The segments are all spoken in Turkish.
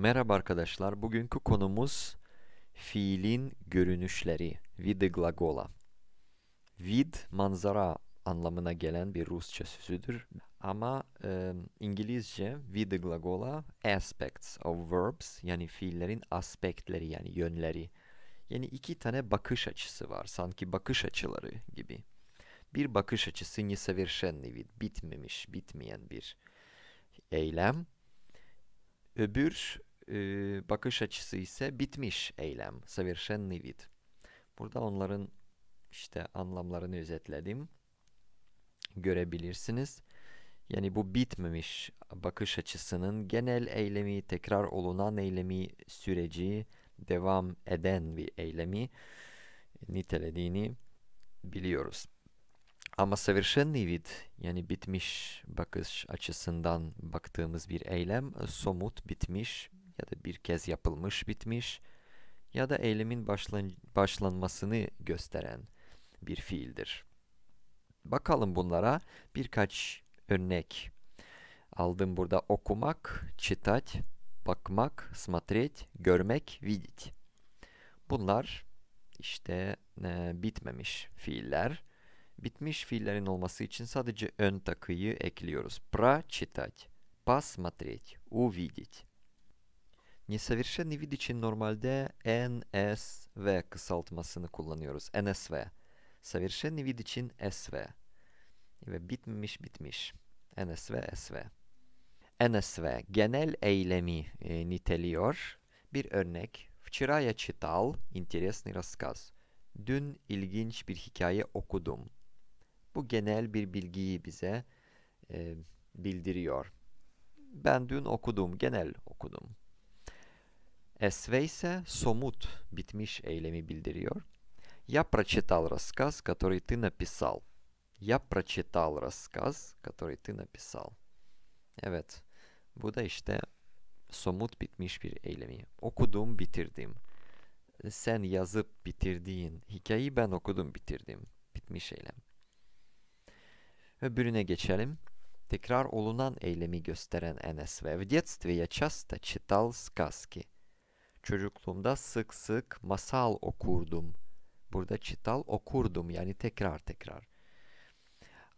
Merhaba arkadaşlar. Bugünkü konumuz fiilin görünüşleri. Vide glagola. Vid manzara anlamına gelen bir Rusça sözüdür. Ama e, İngilizce vide glagola aspects of verbs yani fiillerin aspektleri yani yönleri. Yani iki tane bakış açısı var. Sanki bakış açıları gibi. Bir bakış açısı несовершенный vid, bitmemiş, bitmeyen bir eylem. Öbür e, bakış açısı ise bitmiş eylem, совершенный вид. Burada onların işte anlamlarını özetledim. Görebilirsiniz. Yani bu bitmemiş bakış açısının genel eylemi, tekrar olunan eylemi, süreci, devam eden bir eylemi nitelediğini biliyoruz. Ama совершенный вид yani bitmiş bakış açısından baktığımız bir eylem somut bitmiş ya da bir kez yapılmış bitmiş ya da eylemin başlan başlanmasını gösteren bir fiildir. Bakalım bunlara birkaç örnek. Aldım burada okumak, читать, bakmak, smatret, görmek, vidit. Bunlar işte e, bitmemiş fiiller. Bitmiş fiillerin olması için sadece ön takıyı ekliyoruz. Pra smatret, u vidit. Несовершенный вид için normalde NSV kısaltmasını kullanıyoruz. NSV. Совершенный için SV. Ve bitmemiş bitmiş. NSV, SV. NSV genel eylemi e, niteliyor. Bir örnek. Вчера çital, читал рассказ. Dün ilginç bir hikaye okudum. Bu genel bir bilgiyi bize e, bildiriyor. Ben dün okudum, genel okudum. СВ ise somut bitmiş eylemi bildiriyor. Я прочитал рассказ, который ты написал. Я прочитал рассказ, который ты написал. Evet. Bu da işte somut bitmiş bir eylemi. Okudum, bitirdim. Sen yazıp bitirdiğin hikayeyi ben okudum, bitirdim. Bitmiş eylem. Öbürüne geçelim. Tekrar olunan eylemi gösteren NSV. В детстве я часто читал сказки. Çocukluğumda sık sık masal okurdum. Burada çital okurdum yani tekrar tekrar.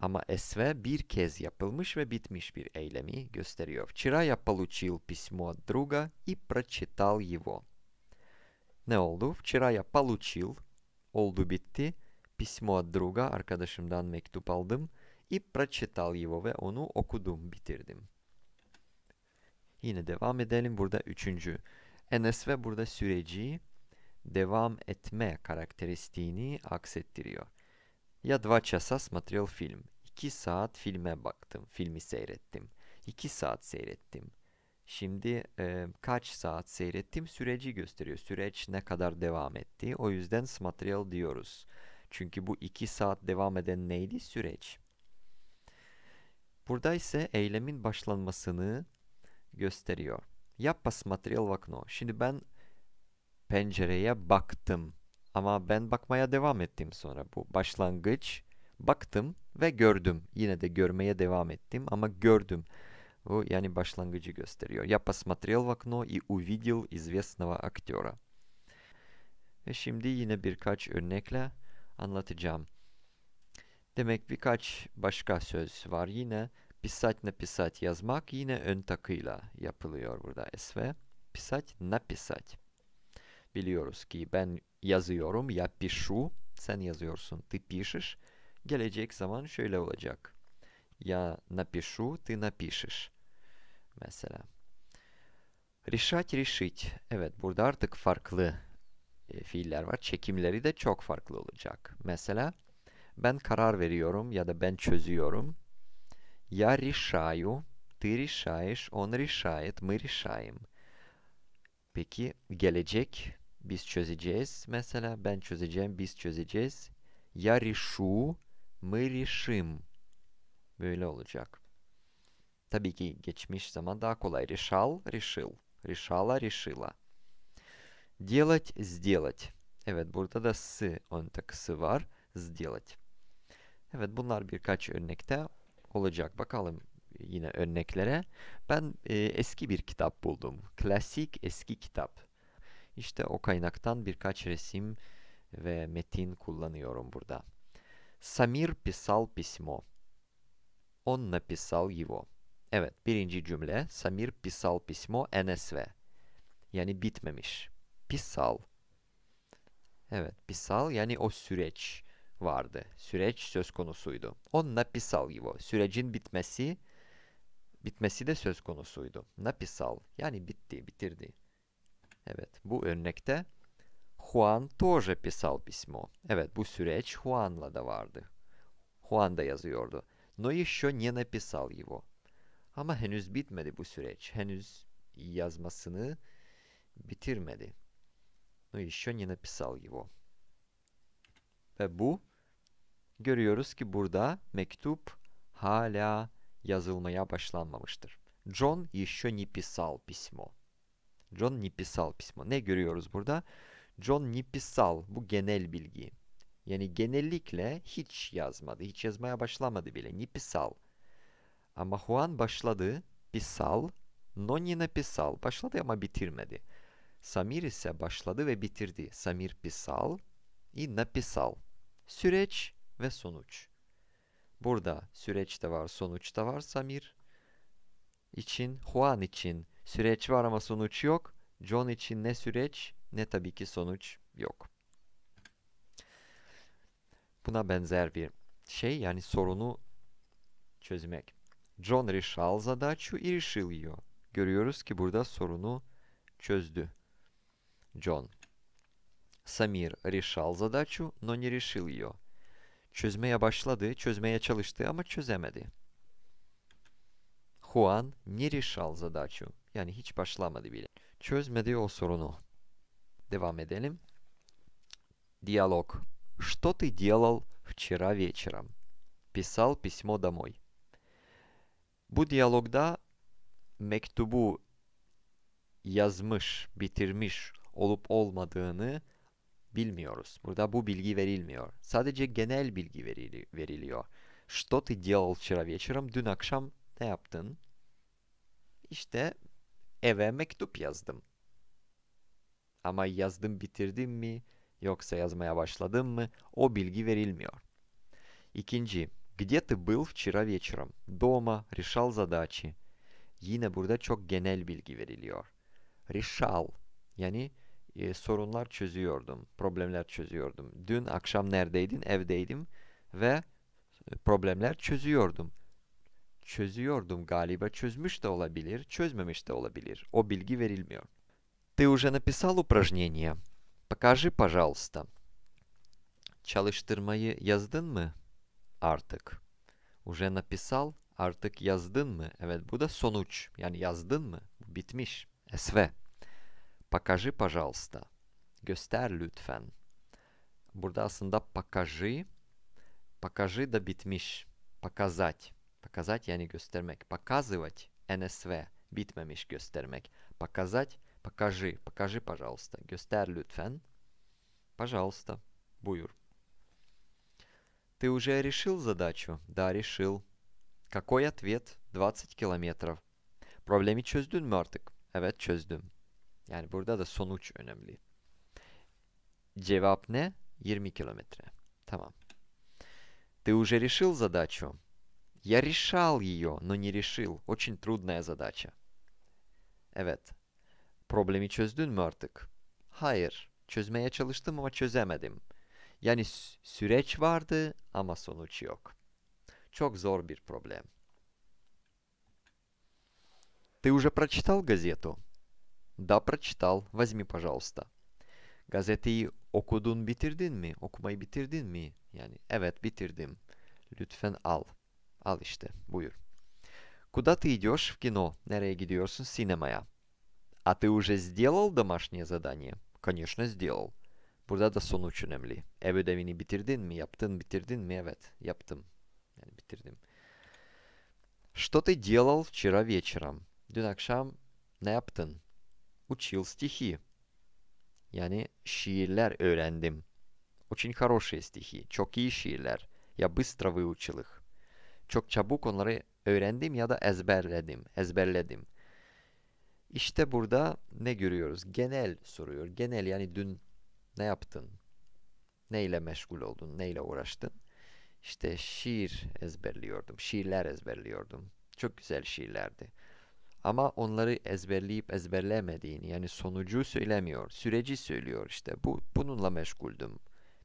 Ama esve bir kez yapılmış ve bitmiş bir eylemi gösteriyor. Вчера я получил письмо от друга и прочитал его. Ne oldu? Вчера я получил, oldu bitti. Письмо от друга, arkadaşımdan mektup aldım. И прочитал его ve onu okudum, bitirdim. Yine devam edelim. Burada üçüncü NSV burada süreci devam etme karakteristiğini aksettiriyor. Ya 2 часа смотрел film. 2 saat filme baktım, filmi seyrettim. 2 saat seyrettim. Şimdi e, kaç saat seyrettim süreci gösteriyor. Süreç ne kadar devam etti. O yüzden смотрел diyoruz. Çünkü bu 2 saat devam eden neydi? Süreç. Burada ise eylemin başlanmasını gösteriyor. Я посмотрел в окно. Şimdi ben pencereye baktım. Ama ben bakmaya devam ettim sonra. Bu başlangıç baktım ve gördüm. Yine de görmeye devam ettim ama gördüm. Bu yani başlangıcı gösteriyor. Я посмотрел в окно и увидел известного актера. Ve şimdi yine birkaç örnekle anlatacağım. Demek birkaç başka söz var yine. Pisat napisat yazmak yine ön takıyla yapılıyor burada SV. Pisat napisat. Biliyoruz ki ben yazıyorum ya pişu. Sen yazıyorsun ты пишешь. Gelecek zaman şöyle olacak. Я напишу, ты напишешь. Mesela. Решать, решить. Evet, burada artık farklı e, fiiller var. Çekimleri de çok farklı olacak. Mesela ben karar veriyorum ya da ben çözüyorum. Я решаю, ты решаешь, он решает, мы решaем. Peki gelecek biz çözeceğiz mesela ben çözeceğim biz çözeceğiz. Я решу, мы решим. Böyle olacak. Tabii ki geçmiş zaman daha kolay. Решал, решил. Решала, решила. Делать, сделать. Evet burada da он так takısı var. Сделать. Evet bunlar birkaç örnekte olacak. Bakalım yine örneklere. Ben e, eski bir kitap buldum. Klasik eski kitap. İşte o kaynaktan birkaç resim ve metin kullanıyorum burada. Samir pisal pismo. On napisal yivo Evet, birinci cümle. Samir pisal pismo NSV Yani bitmemiş. Pisal. Evet, pisal yani o süreç vardı. Süreç söz konusuydu. On napisal его. Sürecin bitmesi bitmesi de söz konusuydu. Napisal yani bitti, bitirdi. Evet bu örnekte Juan тоже писал письмо. Evet bu süreç Juan'la da vardı. Juan da yazıyordu. но еще не написал его. Ama henüz bitmedi bu süreç. Henüz yazmasını bitirmedi. но еще не написал его. Ve bu görüyoruz ki burada mektup hala yazılmaya başlanmamıştır. John еще не писал письмо. John не писал письмо. Ne görüyoruz burada? John не писал. Bu genel bilgi. Yani genellikle hiç yazmadı. Hiç yazmaya başlamadı bile. Не писал. Ama Juan başladı. Pisal. No не написал. Başladı ama bitirmedi. Samir ise başladı ve bitirdi. Samir pisal. И написал. Süreç ve sonuç. Burada süreç de var, sonuç da var Samir için, Juan için süreç var ama sonuç yok. John için ne süreç ne tabii ki sonuç yok. Buna benzer bir şey yani sorunu çözmek. John решал задачу и решил ее. Görüyoruz ki burada sorunu çözdü. John. Samir решал задачу, но не решил ее. Çözmeye başladı, çözmeye çalıştı ama çözemedi. Juan не zadaçu, Yani hiç başlamadı bile. Çözmedi o sorunu. Devam edelim. Diyalog. Что ты делал вчера вечером? Писал письмо домой. Bu diyalogda mektubu yazmış, bitirmiş olup olmadığını Bilmiyoruz. Burada bu bilgi verilmiyor. Sadece genel bilgi verili veriliyor. Что ты делал вчера вечером? Dün akşam ne yaptın? İşte eve mektup yazdım. Ama yazdım bitirdim mi yoksa yazmaya başladım mı o bilgi verilmiyor. İkinci, где ты был вчера вечером? Дома, решал задачи. Yine burada çok genel bilgi veriliyor. Решал yani e, sorunlar çözüyordum, problemler çözüyordum. Dün akşam neredeydin? Evdeydim ve e, problemler çözüyordum. Çözüyordum galiba, çözmüş de olabilir, çözmemiş de olabilir. O bilgi verilmiyor. Ты уже написал упражнение? Покажи, пожалуйста. Çalıştırmayı yazdın mı? Artık. Уже написал? Artık yazdın mı? Evet bu da sonuç. Yani yazdın mı? Bitmiş. SV. Покажи, пожалуйста. Гюстер, лютфен. Burada aslında покажи, покажи да bitmiş. Показать. Показать я не гюстермек. Показывать Н.С.В. bitmemiş гюстермек. Показать, покажи, покажи, пожалуйста. Гюстер, лютфен. Пожалуйста. Буюр. Ты уже решил задачу? Да, решил. Какой ответ? 20 километров. Problemi çözdün mü artık? Evet çözdüm. Yani burada da sonuç önemli. Cevap ne? 20 kilometre. Tamam. Ты уже решил задачу? Я решал ее, но не решил. Очень трудная задача. Evet. Problemi çözdün mü artık? Hayır. Çözmeye çalıştım ama çözemedim. Yani süreç vardı ama sonuç yok. Çok zor bir problem. Ты уже прочитал газету? Da prочитал. Возьми, pожалуйsta. Gazeteyi okudun bitirdin mi? Okumayı bitirdin mi? Yani evet bitirdim. Lütfen al. Al işte buyur. Куда ты идешь в кино? Nereye gidiyorsun sinemaya? А ты уже сделал домашнее задание? Конечно, сделал. Burada da sonuç önemli. Ev ödevini bitirdin mi? Yaptın, bitirdin mi? Evet, yaptım. Yani bitirdim. Что ты делал вчера вечером? Dün akşam ne yaptın? учил стихи. Yani şiirler öğrendim. Очень хорошие стихи. Çok iyi şiirler. Я быстро выучил их. Çok çabuk onları öğrendim ya da ezberledim. Ezberledim. İşte burada ne görüyoruz? Genel soruyor. Genel yani dün ne yaptın? Neyle meşgul oldun? Neyle uğraştın? İşte şiir ezberliyordum. Şiirler ezberliyordum. Çok güzel şiirlerdi ama onları ezberleyip ezberlemediğini yani sonucu söylemiyor, süreci söylüyor işte. Bu bununla meşguldüm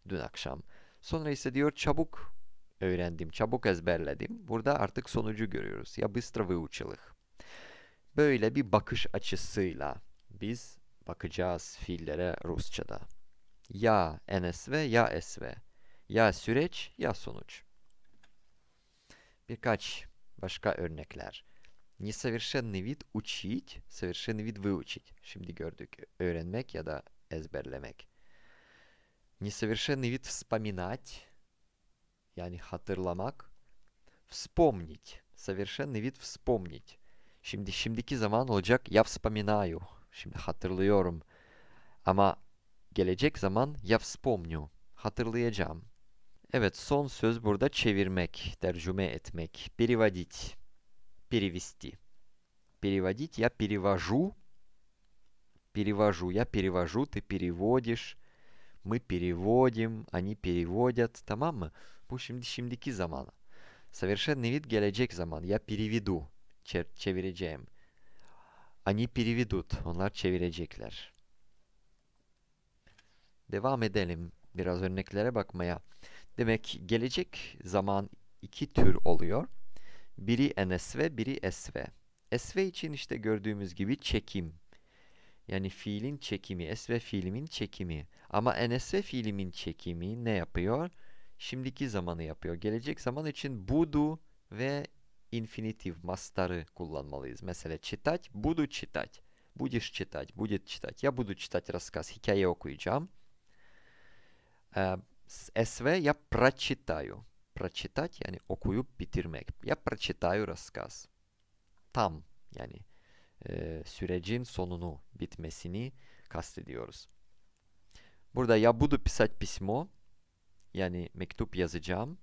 dün akşam. Sonra ise diyor çabuk öğrendim, çabuk ezberledim. Burada artık sonucu görüyoruz. Ya bıstra vyuçilik. Böyle bir bakış açısıyla biz bakacağız fiillere Rusça'da. Ya NSV ya SV. Ya süreç ya sonuç. Birkaç başka örnekler. Nесовершенный вид учить, совершенный вид выучить. Şimdi gördük. Öğrenmek ya da ezberlemek. Несовершенный вид вспоминать, yani hatırlamak. Вспомнить, совершенный вид вспомнить. Şimdi şimdiki zaman olacak я вспоминаю. Şimdi hatırlıyorum. Ama gelecek zaman я вспомню. Hatırlayacağım. Evet son söz burada çevirmek, tercüme etmek, переводить. перевести. Переводить я перевожу. Перевожу, я перевожу, ты переводишь. Мы переводим, они переводят. Tamam mı? Bu şimdi şimdiki zamana. Совершенный вид gelecek zaman. Я переведу. Çevireceğim. Они переведут. Onlar çevirecekler. Devam edelim biraz örneklere bakmaya. Demek gelecek zaman iki tür oluyor. Biri enesve, biri esve. Esve için işte gördüğümüz gibi çekim. Yani fiilin çekimi, esve fiilimin çekimi. Ama enesve fiilimin çekimi ne yapıyor? Şimdiki zamanı yapıyor. Gelecek zaman için budu ve infinitif mastarı kullanmalıyız. Mesela читать, буду читать. Будешь читать, будет читать. Я буду читать рассказ, hikaye okuyacağım. Ee, SV я прочитаю прочитать yani okuyup bitirmek. Ya прочитаю рассказ. Tam yani e, sürecin sonunu bitmesini kastediyoruz. Burada ya буду писать письмо yani mektup yazacağım.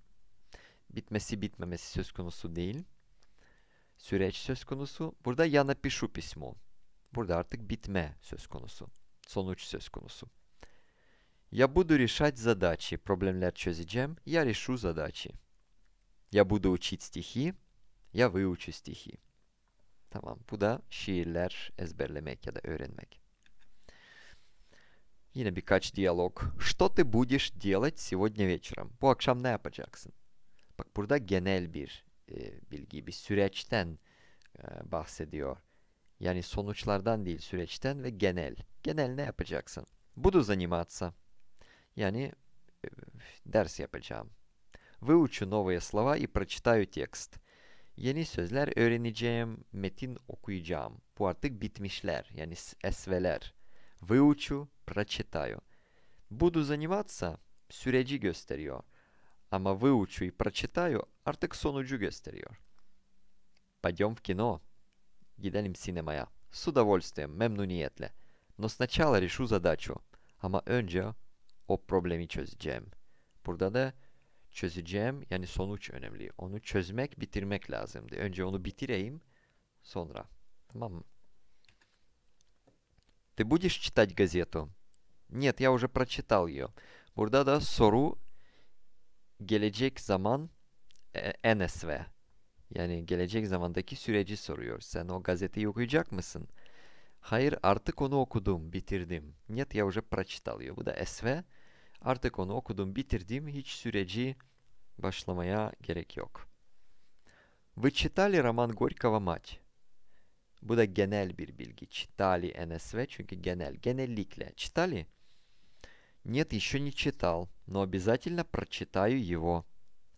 Bitmesi bitmemesi söz konusu değil. Süreç söz konusu. Burada ya напишу письмо. Burada artık bitme söz konusu. Sonuç söz konusu. Я буду решать задачи. Проблемлять чозиджем. Я решу задачи. Я буду учить стихи. Я выучу стихи. Tamam. Bu da şiirler ezberlemek ya da öğrenmek. Yine birkaç diyalog. Что ты будешь делать сегодня вечером? Bu akşam ne yapacaksın? Bak burada genel bir e, bilgi, bir süreçten e, bahsediyor. Yani sonuçlardan değil, süreçten ve genel. Genel ne yapacaksın? Буду заниматься. Yani ders yapacağım. Выучу новые слова и прочитаю текст. Yeni sözler öğreneceğim, metin okuyacağım. Bu artık bitmişler, yani esveler. Выучу, прочитаю. Буду заниматься süreci gösteriyor. Ama выучу и прочитаю artık sonucu gösteriyor. Пойдем в кино. Gidelim sinemaya. С удовольствием, memnuniyetle. Но сначала решу задачу. Ama önce o problemi çözeceğim. Burada da çözeceğim yani sonuç önemli. Onu çözmek, bitirmek lazımdı. Önce onu bitireyim sonra. Tamam mı? Ты будешь читать газету? Нет, я уже прочитал ее. Burada da soru gelecek zaman e, NSV. Yani gelecek zamandaki süreci soruyor. Sen o gazeteyi okuyacak mısın? Hayır artık onu okudum, bitirdim. Нет, я уже прочитал ее. Bu da SV. Artık onu okudum, bitirdim. Hiç süreci başlamaya gerek yok. Вы читали роман Горького «Мать»? Bu da genel bir bilgi. Читали НСВ çünkü genel. Genellikle. Читали? Нет, еще не читал, но обязательно прочитаю его.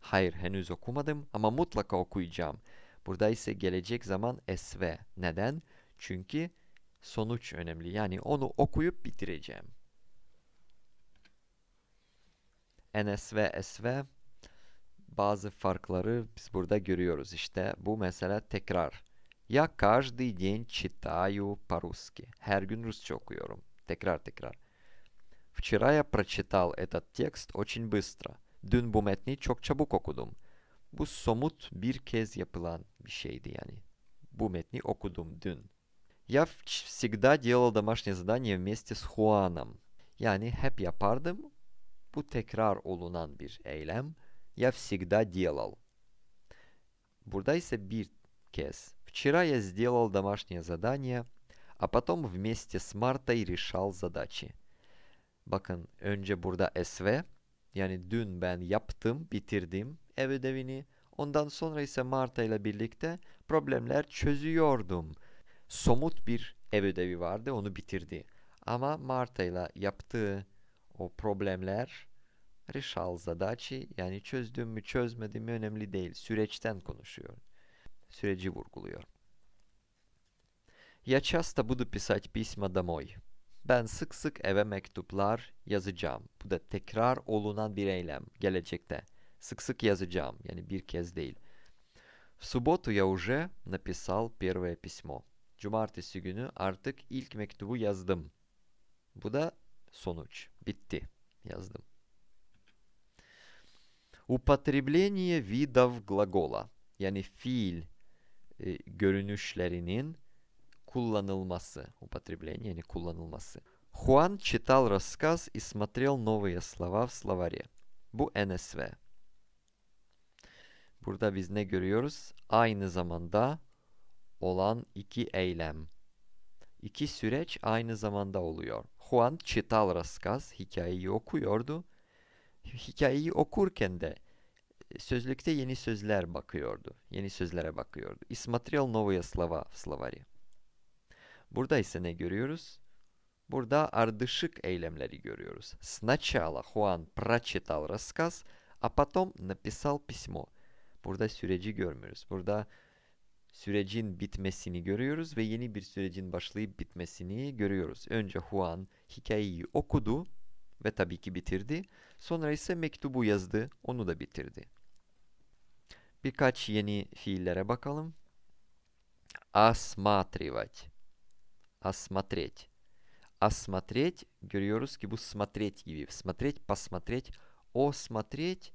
Hayır henüz okumadım ama mutlaka okuyacağım. Burada ise gelecek zaman SV. Neden? Çünkü sonuç önemli. Yani onu okuyup bitireceğim. NSV, SV bazı farkları biz burada görüyoruz. İşte bu mesela tekrar. Я каждый день читаю по-русски. Her gün Rusça okuyorum. Tekrar tekrar. Вчера я прочитал этот текст очень быстро. Dün bu metni çok çabuk okudum. Bu somut bir kez yapılan bir şeydi yani. Bu metni okudum dün. Я всегда делал домашнее задание вместе с Хуаном. Yani hep yapardım. Bu tekrar olunan bir eylem. Я всегда делал. Burada ise bir kez. Вчера я сделал домашнее задание, а потом вместе с Мартой решал задачи. Bakın önce burada SV yani dün ben yaptım, bitirdim ev ödevini. Ondan sonra ise Marta ile birlikte problemler çözüyordum somut bir ev ödevi vardı onu bitirdi. Ama Marta ile yaptığı o problemler Rishal Zadachi yani çözdüm mü çözmedim mi önemli değil. Süreçten konuşuyor. Süreci vurguluyor. Я часто буду писать письма домой. Ben sık sık eve mektuplar yazacağım. Bu da tekrar olunan bir eylem gelecekte. Sık sık yazacağım yani bir kez değil. В субботу я уже написал первое письмо. Cumartesi günü artık ilk mektubu yazdım. Bu da sonuç. Bitti. Yazdım. Употребление видов глагола yani fiil e, görünüşlerinin kullanılması. Употребление yani kullanılması. Juan читал рассказ и смотрел новые слова в словаре. Bu NSV. Burada biz ne görüyoruz? Aynı zamanda olan iki eylem. İki süreç aynı zamanda oluyor. Juan çıtal raskaz hikayeyi okuyordu. Hikayeyi okurken de e, sözlükte yeni sözler bakıyordu. Yeni sözlere bakıyordu. И смотрел Slava Slavari. Burada ise ne görüyoruz? Burada ardışık eylemleri görüyoruz. Сначала Juan прочитал рассказ, а потом написал письмо. Burada süreci görmüyoruz. Burada sürecin bitmesini görüyoruz ve yeni bir sürecin başlayıp bitmesini görüyoruz. Önce Juan hikayeyi okudu ve tabii ki bitirdi. Sonra ise mektubu yazdı, onu da bitirdi. Birkaç yeni fiillere bakalım. Asmatrivat. Asmatret. Asmatret görüyoruz ki bu смотреть gibi. Смотреть, посмотреть, осмотреть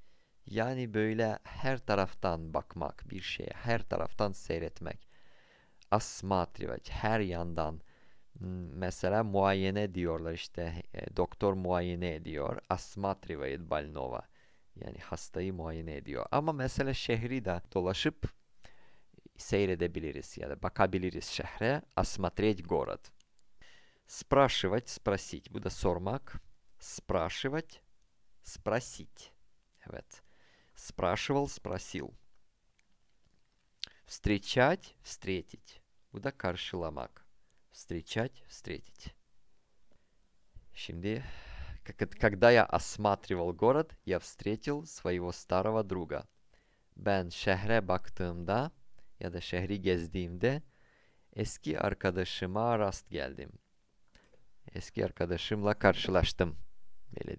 yani böyle her taraftan bakmak bir şeye, her taraftan seyretmek. Asmatrivaç, her yandan. Hmm, mesela muayene diyorlar işte e, doktor muayene ediyor. Asmatrivayet balnova. Yani hastayı muayene ediyor. Ama mesela şehri de dolaşıp seyredebiliriz ya da bakabiliriz şehre. Asmatret город. Спрашивать, спросить. Bu da sormak. Спрашивать, спросить. Evet. Спрашивал, спросил. Встречать, встретить. Удакар Шиламак. Встречать, встретить. Şimdi, когда я осматривал город, я встретил своего старого друга. Ben şehre baktığımda ya da şehri gezdiğimde eski arkadaşıma rast geldim. Eski arkadaşımla karşılaştım. Böyle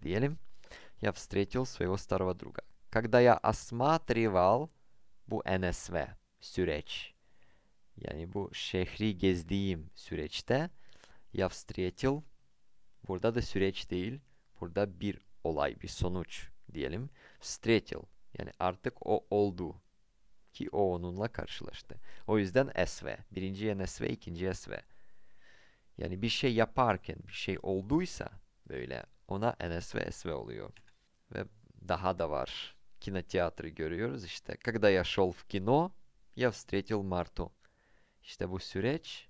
Я встретил своего старого друга. когда я осматривал bu NSV süreç. Yani bu şehri gezdiğim süreçte ya vstretil burada da süreç değil burada bir olay bir sonuç diyelim. Vstretil yani artık o oldu ki o onunla karşılaştı. O yüzden SV. Birinci NSV, ikinci SV. Yani bir şey yaparken bir şey olduysa böyle ona NSV, SV oluyor. Ve daha da var. кинотеатры görüyoruz işte. Когда я шел в кино, я встретил Марту. İşte bu süreç,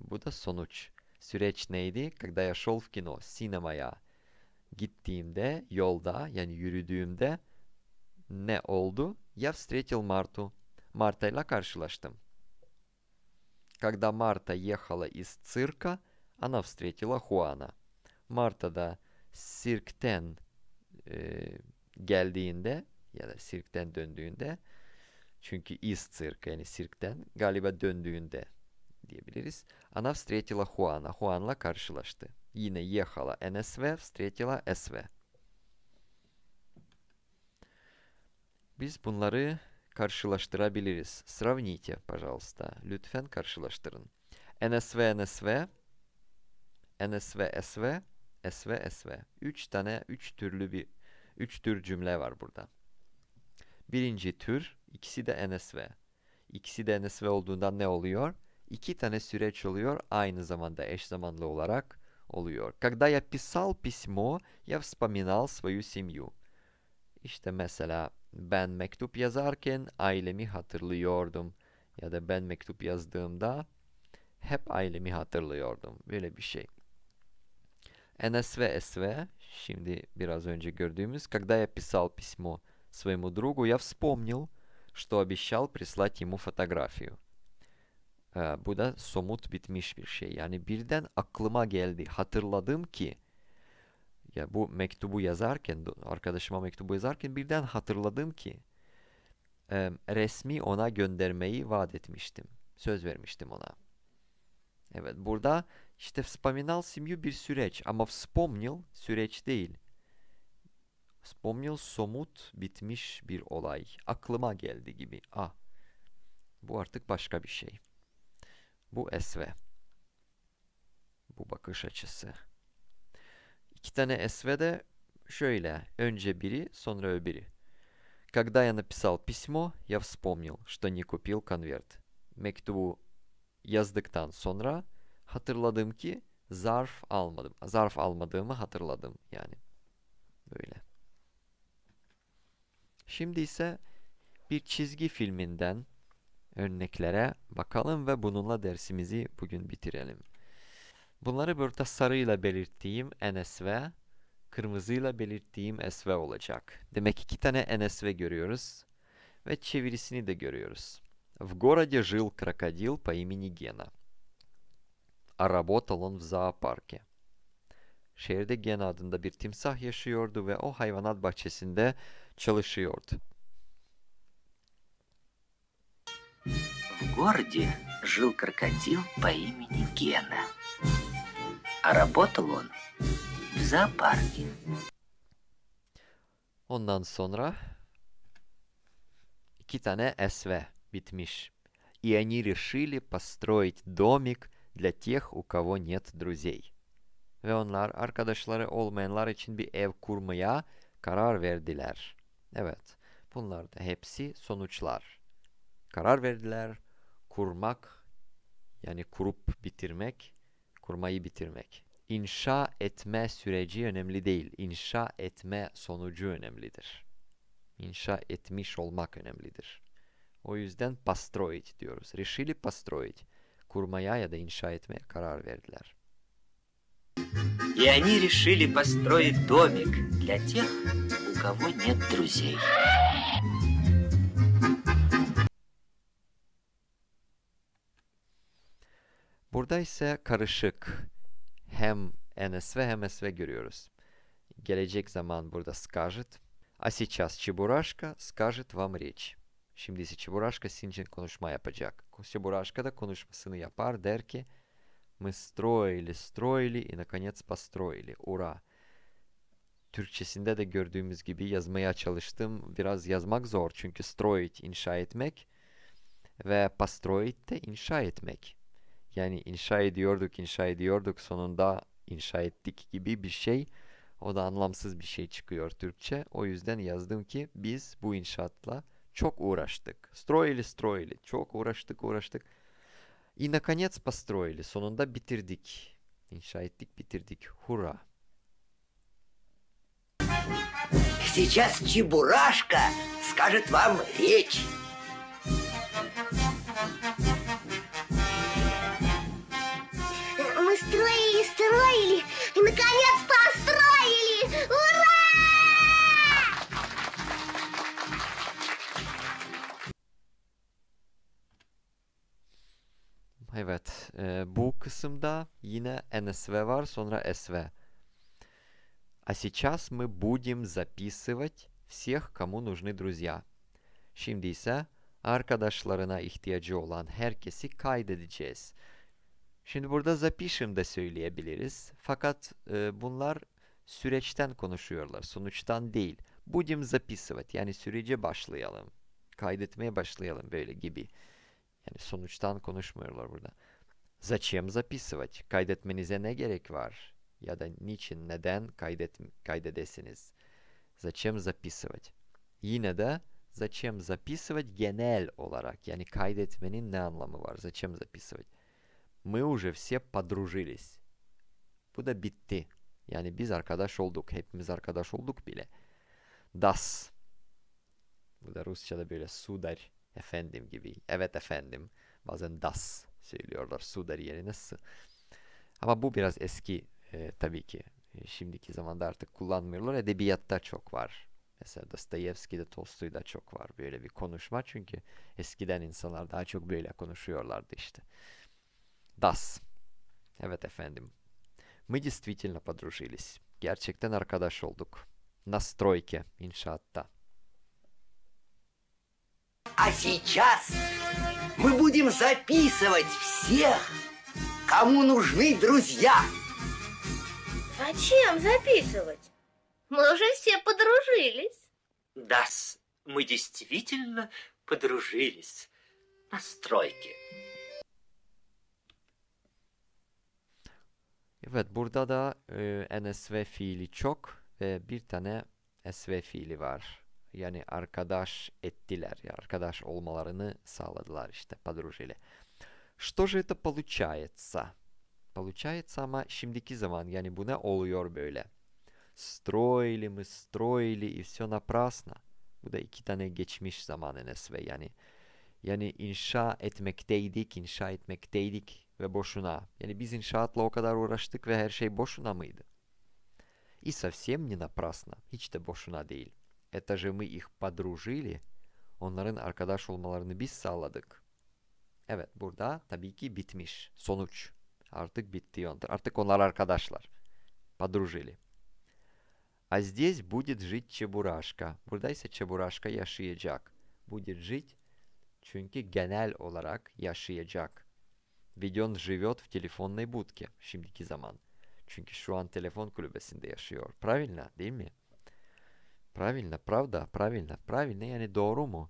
bu da sonuç. Süreç neydi? Когда я шел в кино, sinemaya gittiğimde, yolda yani yürüdüğümde ne oldu? Я встретил Марту. Марта ile karşılaştım. Когда Марта ехала из цирка, она встретила Хуана. Марта da sirkten e, geldiğinde ya da sirkten döndüğünde çünkü East Cirk yani sirkten galiba döndüğünde diyebiliriz. Она встретила Хуана. Хуан'la karşılaştı. Yine ехала НСВ, встретила СВ. Biz bunları karşılaştırabiliriz. Сравните, пожалуйста. Lütfen karşılaştırın. NSV, NSV, NSV, SV, SV, SV. Üç tane, üç türlü bir, üç tür cümle var burada. Birinci tür ikisi de NSV. İkisi de NSV olduğundan ne oluyor? İki tane süreç oluyor aynı zamanda eş zamanlı olarak oluyor. Когда я писал письмо, я вспоминал свою семью. İşte mesela ben mektup yazarken ailemi hatırlıyordum. Ya da ben mektup yazdığımda hep ailemi hatırlıyordum. Böyle bir şey. NSV SV şimdi biraz önce gördüğümüz когда я писал письмо своему другу, я вспомнил, что обещал прислать ему фотografию. bu da somut bitmiş bir şey. Yani birden aklıma geldi. Hatırladım ki ya bu mektubu yazarken arkadaşıma mektubu yazarken birden hatırladım ki resmi ona göndermeyi vaat etmiştim. Söz vermiştim ona. Evet burada işte вспоминал семью bir süreç ama вспомнил süreç değil. Spomyal somut bitmiş bir olay. Aklıma geldi gibi. A. Ah, bu artık başka bir şey. Bu SV. Bu bakış açısı. İki tane SV de şöyle. Önce biri sonra öbürü. Когда я написал письмо, я вспомнил, что не купил конверт. Mektubu yazdıktan sonra hatırladım ki zarf almadım. Zarf almadığımı hatırladım yani. Şimdi ise bir çizgi filminden örneklere bakalım ve bununla dersimizi bugün bitirelim. Bunları burada sarıyla belirttiğim NSV, kırmızıyla belirttiğim SV olacak. Demek iki tane NSV görüyoruz ve çevirisini de görüyoruz. В городе жил крокодил по имени Гена. А работал он в зоопарке. Şehirde Gena adında bir timsah yaşıyordu ve o hayvanat bahçesinde çalışıyor. В городе жил крокодил по имени Гена. А работал он в зоопарке. Ondan sonra iki tane SV bitmiş. И они решили построить домик для тех, у кого нет друзей. Ve onlar arkadaşları olmayanlar için bir ev kurmaya karar verdiler. Evet, bunlar da hepsi sonuçlar. Karar verdiler, kurmak, yani kurup bitirmek, kurmayı bitirmek. İnşa etme süreci önemli değil, inşa etme sonucu önemlidir. İnşa etmiş olmak önemlidir. O yüzden построить diyoruz. Решили построить. Kurmaya ya da inşa etmeye karar verdiler. И они решили построить домик для тех, у кого нет друзей. Burada ise karışık hem NSV hem SV görüyoruz. Gelecek zaman burada скажет. А сейчас Чебурашка скажет вам речь. Şimdi ise Чебурашка sizin için konuşma yapacak. Чебурашка da konuşmasını yapar der ki Мы stроили, строили и наконец построили. Ura. Türkçesinde de gördüğümüz gibi yazmaya çalıştım. Biraz yazmak zor çünkü stroit inşa etmek ve pastroit de inşa etmek. Yani inşa ediyorduk, inşa ediyorduk sonunda inşa ettik gibi bir şey. O da anlamsız bir şey çıkıyor Türkçe. O yüzden yazdım ki biz bu inşaatla çok uğraştık. Stroili stroili çok uğraştık uğraştık. И, наконец, построили. сонунда Битердик. İnşa Битердик. Хура. Сейчас Чебурашка скажет вам речь. кısımda yine NSV var, sonra SV. А сейчас мы будем записывать всех, кому нужны друзья. Şimdi ise arkadaşlarına ihtiyacı olan herkesi kaydedeceğiz. Şimdi burada запишем de söyleyebiliriz. Fakat e, bunlar süreçten konuşuyorlar, sonuçtan değil. Будем записывать yani sürece başlayalım. Kaydetmeye başlayalım böyle gibi. Yani sonuçtan konuşmuyorlar burada. Zачем записывать? Kaydetmenize ne gerek var? Ya da niçin, neden kaydet, kaydedesiniz? Zачем записывать? Yine de zачем записывать genel olarak. Yani kaydetmenin ne anlamı var? Zачем записывать? Мы уже все подружились. Bu da bitti. Yani biz arkadaş olduk. Hepimiz arkadaş olduk bile. Das. Bu da Rusça'da böyle sudar efendim gibi. Evet efendim. Bazen das. söylüyorlar. Suder yerine sı. Ama bu biraz eski e, tabii ki. E, şimdiki zamanda artık kullanmıyorlar. Edebiyatta çok var. Mesela Dostoyevski'de, Tolstoy'da çok var böyle bir konuşma. Çünkü eskiden insanlar daha çok böyle konuşuyorlardı işte. Das. Evet efendim. Мы действительно подружились. Gerçekten arkadaş olduk. Настройке, inşaatta. А сейчас мы будем записывать всех, кому нужны друзья. Зачем записывать? Мы уже все подружились. Да, мы действительно подружились на стройке. Evet burada da e, NSV fiili çok ve bir tane SV fiili var. yani arkadaş ettiler, arkadaş olmalarını sağladılar işte подружили. Что же это получается? Получается ama şimdiki zaman yani bu ne oluyor böyle? Строили мы, строили и все напрасно. Bu da iki tane geçmiş zamanı nesve yani. Yani inşa etmekteydik, inşa etmekteydik ve boşuna. Yani biz inşaatla o kadar uğraştık ve her şey boşuna mıydı? И совсем не напрасно, hiç de boşuna değil. Это же мы их подружили. Onların arkadaş olmalarını biz sağladık. Evet burada tabii ki bitmiş. Sonuç. Artık bitti yöntem. Artık onlar arkadaşlar. Подружили. А здесь будет жить Чебурашка. Burada ise Чебурашка yaşayacak. Будет жить çünkü genel olarak yaşayacak. Ведь он живет в телефонной будке. Şimdiki zaman. Çünkü şu an telefon kulübesinde yaşıyor. Правильно değil mi? Правильно, правда, правильно, правильно, я не mu?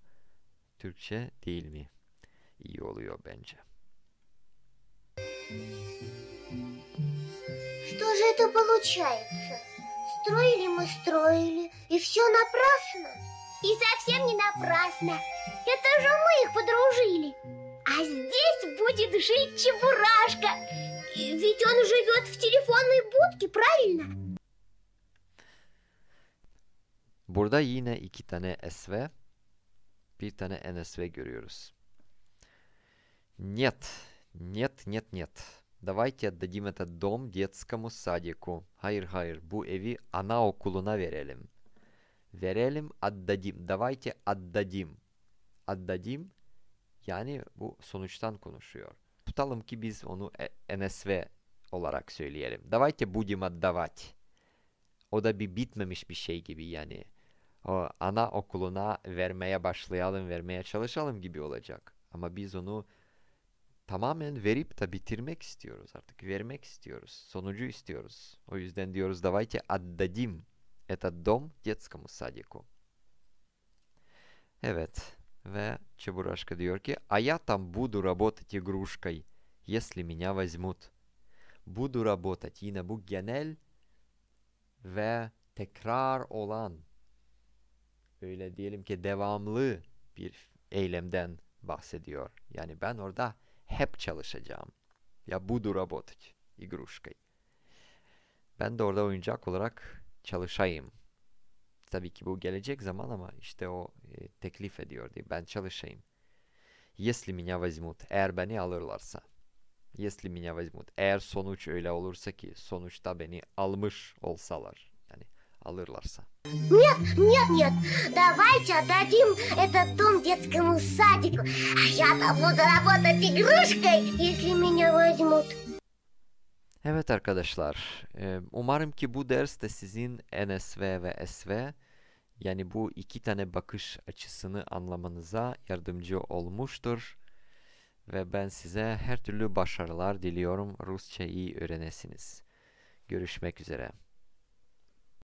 Türkçe değil mi? İyi oluyor bence. Что же это получается? Строили мы, строили, и все напрасно. И совсем не напрасно. Это же мы их подружили. А здесь будет жить Чебурашка. Ведь он живет в телефонной будке, правильно? Burada yine iki tane s SV, bir tane NSV görüyoruz. Нет, нет, нет, нет. Давайте отдадим этот дом детскому садику. Hayır, hayır, bu evi anaokuluna verelim. Verelim, отдадим. Давайте отдадим. Отдадим, yani bu sonuçtan konuşuyor. Tutalım ki biz onu e NSV olarak söyleyelim. Давайте будем отдавать. O da bir bitmemiş bir şey gibi yani o ana okuluna vermeye başlayalım, vermeye çalışalım gibi olacak. Ama biz onu tamamen verip de bitirmek istiyoruz artık. Vermek istiyoruz. Sonucu istiyoruz. O yüzden diyoruz давайте отдадим этот дом детскому садику. Evet. Ve Чебурашка diyor ki а я там буду работать игрушкой, если меня возьмут. Буду работать. Yine bu genel ve tekrar olan öyle diyelim ki devamlı bir eylemden bahsediyor. Yani ben orada hep çalışacağım. Я буду работать игрушкой. Ben de orada oyuncak olarak çalışayım. Tabii ki bu gelecek zaman ama işte o e, teklif ediyor diye ben çalışayım. Если меня возьмут, eğer beni alırlarsa. Если меня возьмут eğer sonuç öyle olursa ki sonuçta beni almış olsalar alırlarsa. Нет, нет, нет, давайте отдадим этот дом детскому садику, а я-то буду работать игрушкой, если меня возьмут. Evet arkadaşlar, e, umarım ki bu ders de sizin NSV ve SV yani bu iki tane bakış açısını anlamanıza yardımcı olmuştur. Ve ben size her türlü başarılar diliyorum. Rusça iyi öğrenesiniz. Görüşmek üzere.